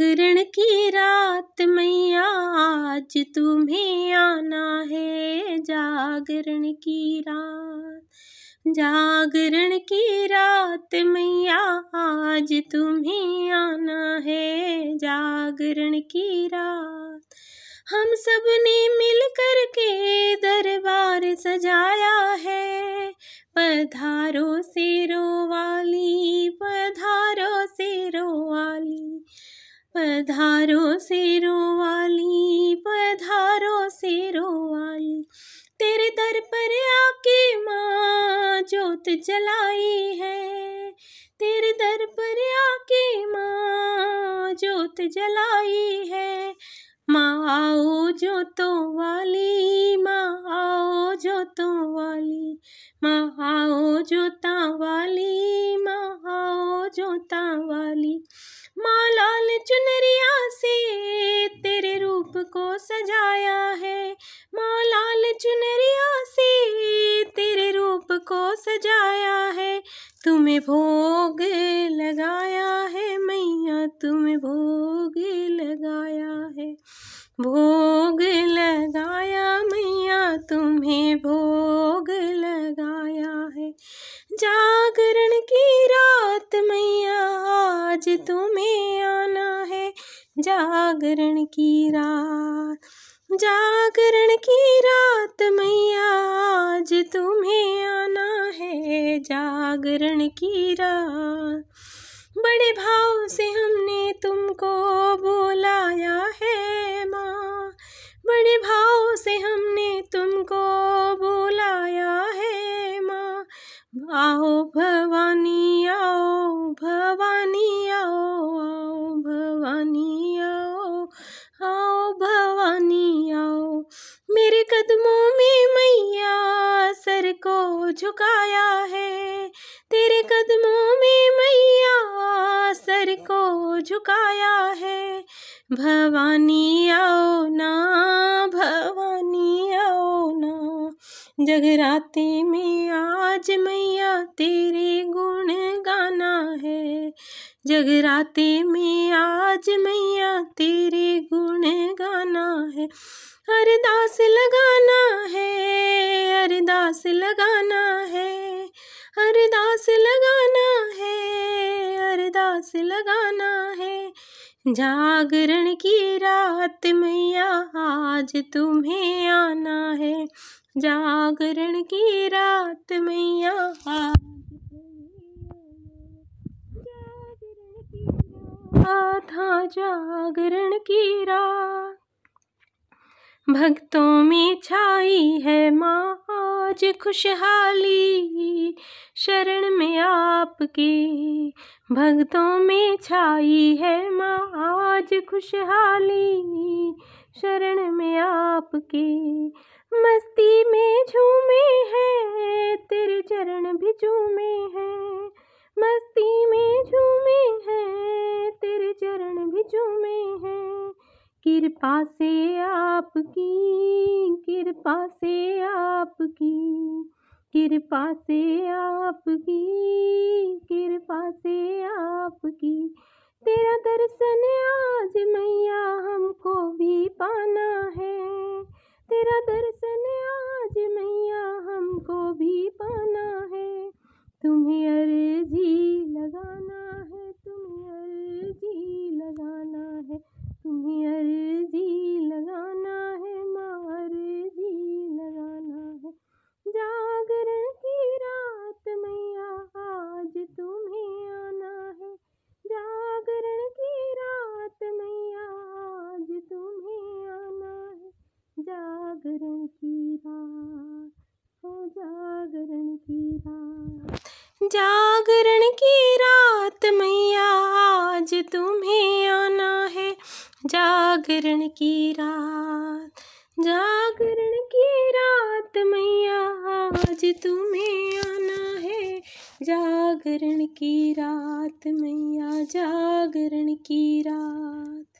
जागरण की रात मैया आज तुम्हें आना है जागरण की रात जागरण की रात मैया आज तुम्हें आना है जागरण की रात हम सब ने मिल कर के दरबार सजाया है पधारो सिरों वाली पधारो शेरों वाली पधारो शेरों वाली तेरे दर पर आके माँ जोत जलाई है तेरे दर पर आके माँ जोत जलाई है माँ आओ जोतों वाली माँ आओ जोतों वाली माँ आओ जोता वाली माँ आओ जोता वाली चुनरिया से तेरे रूप को सजाया है माँ लाल चुनरिया से तेरे रूप को सजाया है तुम्हें भोग लगाया है मैया तुम्हें भोग लगाया है भोग लगाया मैया तुम्हें भोग लगाया है जागरण की रात मैया आज तुम्हें आना है जागरण की रात जागरण की रात मैया आज तुम्हें आना है जागरण की रात बड़े भाव से हमने तुमको बुलाया है कदमों में मैया सर को झुकाया है तेरे कदमों में मैया सर को झुकाया है भवानी आओ ना भवानी आओ ना जगराते में आज मैया तेरे गुण गाना है जगराते में आज मैया तेरे गुण गाना है अरदास लगाना है अरदास लगाना है अरदास लगाना है अरदास लगाना है जागरण की रात मैया आज तुम्हें आना है जागरण की रात मैया था जागरण की रात भक्तों में छाई है माँ आज खुशहाली शरण में आपकी भक्तों में छाई है माँ आज खुशहाली शरण में आपकी मस्ती में झूमे हैं तेरे चरण भी झूमे हैं कृपा से आपकी कृपा से आपकी कृपा से आपकी कृपा से आपकी तेरा दर्शन आज मैया हमको भी पाना है तेरा दर्शन आज मैया हमको भी पाना है तुम्हें अर्जी अर्जी लगाना है मार अर्जी लगाना है जागरण की रात मैया आज तुम्हें आना है जागरण की रात मैया आज तुम्हें आना है जागरण की रात हो जागरण की रात जागरण की रात मैया आज तुम जागरण की रात जागरण की रात मैया आज तुम्हें आना है जागरण की रात मैया जागरण की रात